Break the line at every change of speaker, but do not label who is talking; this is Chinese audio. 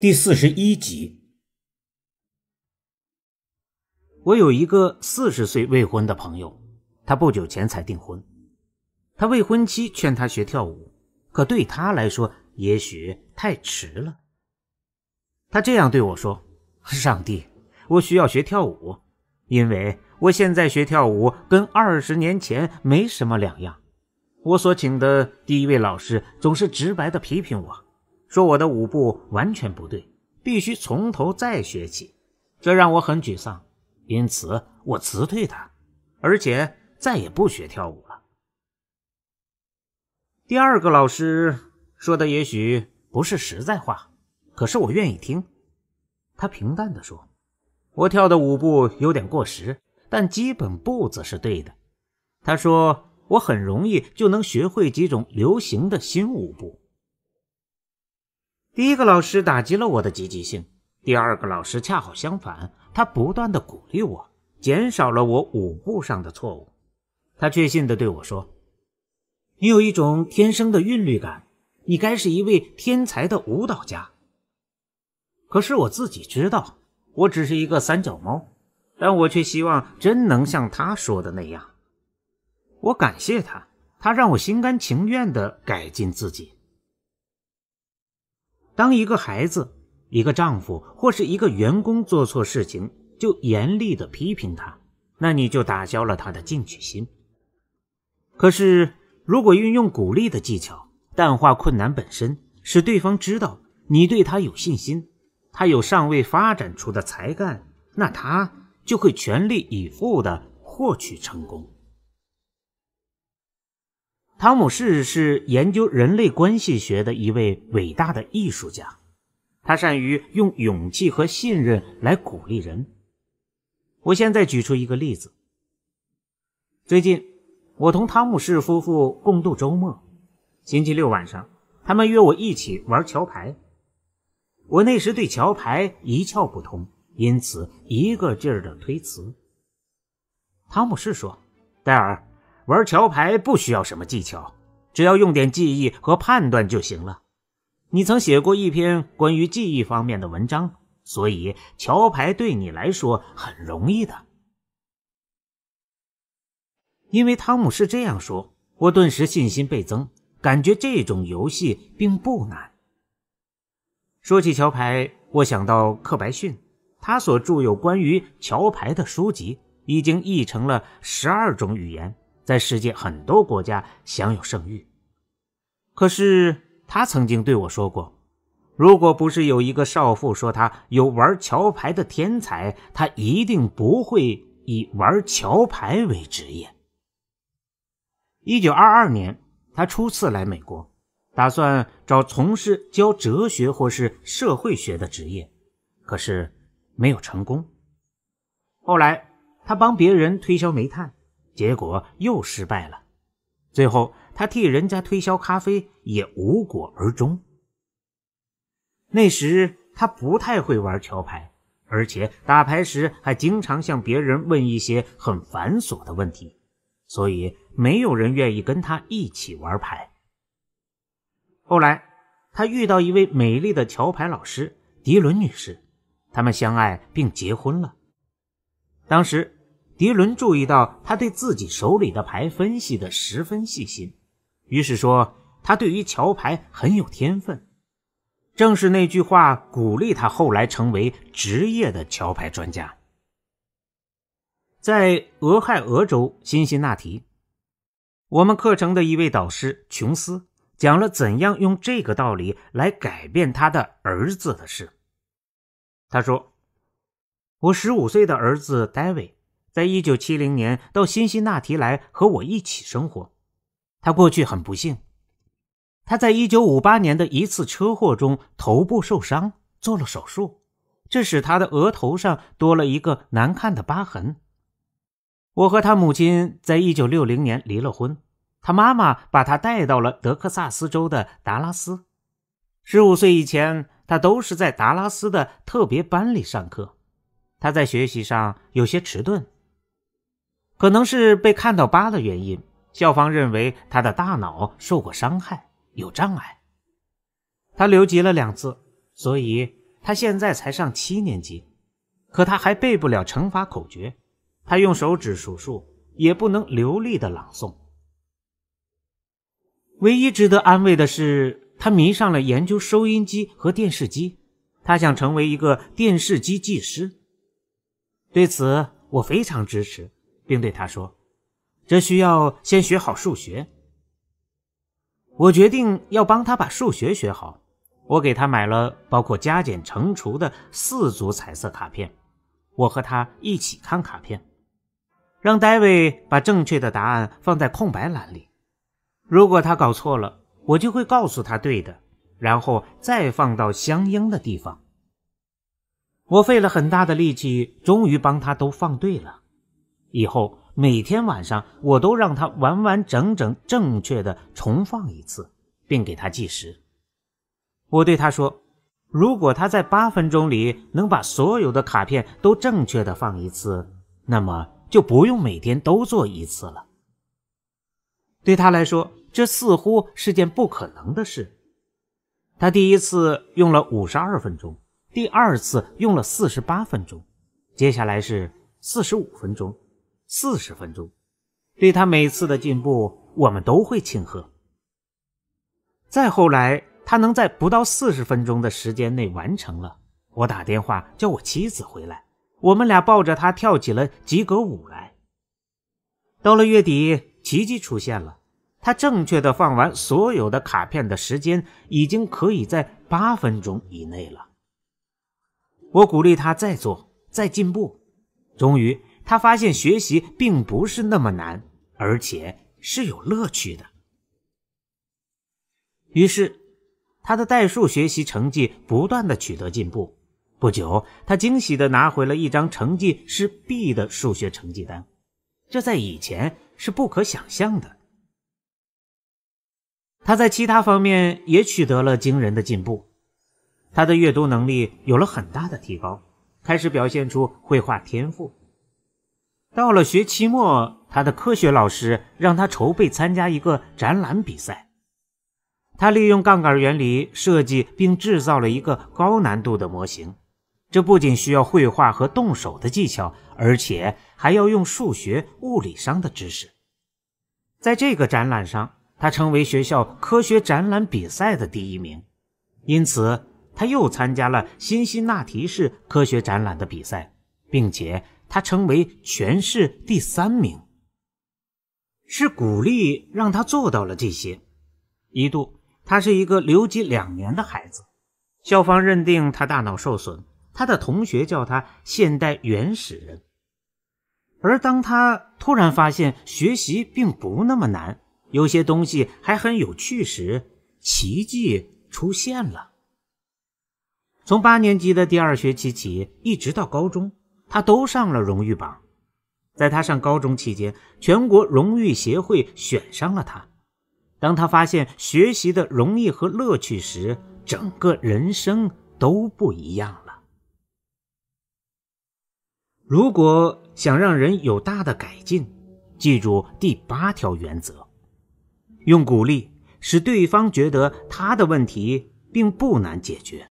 第四十一集，我有一个四十岁未婚的朋友，他不久前才订婚，他未婚妻劝他学跳舞，可对他来说也许太迟了。他这样对我说：“上帝，我需要学跳舞，因为我现在学跳舞跟二十年前没什么两样。我所请的第一位老师总是直白的批评我。”说我的舞步完全不对，必须从头再学起，这让我很沮丧，因此我辞退他，而且再也不学跳舞了。第二个老师说的也许不是实在话，可是我愿意听。他平淡地说：“我跳的舞步有点过时，但基本步子是对的。”他说：“我很容易就能学会几种流行的新舞步。”第一个老师打击了我的积极性，第二个老师恰好相反，他不断的鼓励我，减少了我舞步上的错误。他确信的对我说：“你有一种天生的韵律感，你该是一位天才的舞蹈家。”可是我自己知道，我只是一个三脚猫，但我却希望真能像他说的那样。我感谢他，他让我心甘情愿的改进自己。当一个孩子、一个丈夫或是一个员工做错事情，就严厉的批评他，那你就打消了他的进取心。可是，如果运用鼓励的技巧，淡化困难本身，使对方知道你对他有信心，他有尚未发展出的才干，那他就会全力以赴的获取成功。汤姆士是研究人类关系学的一位伟大的艺术家，他善于用勇气和信任来鼓励人。我现在举出一个例子。最近，我同汤姆士夫妇共度周末，星期六晚上，他们约我一起玩桥牌。我那时对桥牌一窍不通，因此一个劲儿的推辞。汤姆士说：“戴尔。”玩桥牌不需要什么技巧，只要用点记忆和判断就行了。你曾写过一篇关于记忆方面的文章，所以桥牌对你来说很容易的。因为汤姆是这样说，我顿时信心倍增，感觉这种游戏并不难。说起桥牌，我想到克白逊，他所著有关于桥牌的书籍已经译成了十二种语言。在世界很多国家享有盛誉，可是他曾经对我说过：“如果不是有一个少妇说他有玩桥牌的天才，他一定不会以玩桥牌为职业。”一九二二年，他初次来美国，打算找从事教哲学或是社会学的职业，可是没有成功。后来，他帮别人推销煤炭。结果又失败了，最后他替人家推销咖啡也无果而终。那时他不太会玩桥牌，而且打牌时还经常向别人问一些很繁琐的问题，所以没有人愿意跟他一起玩牌。后来他遇到一位美丽的桥牌老师迪伦女士，他们相爱并结婚了。当时。迪伦注意到他对自己手里的牌分析的十分细心，于是说：“他对于桥牌很有天分。”正是那句话鼓励他后来成为职业的桥牌专家。在俄亥俄州辛辛那提，我们课程的一位导师琼斯讲了怎样用这个道理来改变他的儿子的事。他说：“我十五岁的儿子戴维。”在一九七零年到新西纳提来和我一起生活。他过去很不幸，他在一九五八年的一次车祸中头部受伤，做了手术，这使他的额头上多了一个难看的疤痕。我和他母亲在一九六零年离了婚，他妈妈把他带到了德克萨斯州的达拉斯。十五岁以前，他都是在达拉斯的特别班里上课。他在学习上有些迟钝。可能是被看到疤的原因，校方认为他的大脑受过伤害，有障碍。他留级了两次，所以他现在才上七年级。可他还背不了乘法口诀，他用手指数数也不能流利的朗诵。唯一值得安慰的是，他迷上了研究收音机和电视机，他想成为一个电视机技师。对此，我非常支持。并对他说：“这需要先学好数学。”我决定要帮他把数学学好。我给他买了包括加减乘除的四组彩色卡片，我和他一起看卡片，让戴维把正确的答案放在空白栏里。如果他搞错了，我就会告诉他对的，然后再放到相应的地方。我费了很大的力气，终于帮他都放对了。以后每天晚上，我都让他完完整整、正确的重放一次，并给他计时。我对他说：“如果他在八分钟里能把所有的卡片都正确的放一次，那么就不用每天都做一次了。”对他来说，这似乎是件不可能的事。他第一次用了五十二分钟，第二次用了四十八分钟，接下来是四十五分钟。四十分钟，对他每次的进步，我们都会庆贺。再后来，他能在不到四十分钟的时间内完成了。我打电话叫我妻子回来，我们俩抱着他跳起了及格舞来。到了月底，奇迹出现了，他正确的放完所有的卡片的时间已经可以在八分钟以内了。我鼓励他再做，再进步。终于。他发现学习并不是那么难，而且是有乐趣的。于是，他的代数学习成绩不断的取得进步。不久，他惊喜的拿回了一张成绩是 B 的数学成绩单，这在以前是不可想象的。他在其他方面也取得了惊人的进步，他的阅读能力有了很大的提高，开始表现出绘画天赋。到了学期末，他的科学老师让他筹备参加一个展览比赛。他利用杠杆原理设计并制造了一个高难度的模型。这不仅需要绘画和动手的技巧，而且还要用数学、物理上的知识。在这个展览上，他成为学校科学展览比赛的第一名。因此，他又参加了新辛那提市科学展览的比赛，并且。他成为全市第三名，是鼓励让他做到了这些。一度，他是一个留级两年的孩子，校方认定他大脑受损，他的同学叫他“现代原始人”。而当他突然发现学习并不那么难，有些东西还很有趣时，奇迹出现了。从八年级的第二学期起，一直到高中。他都上了荣誉榜，在他上高中期间，全国荣誉协会选上了他。当他发现学习的容易和乐趣时，整个人生都不一样了。如果想让人有大的改进，记住第八条原则：用鼓励使对方觉得他的问题并不难解决。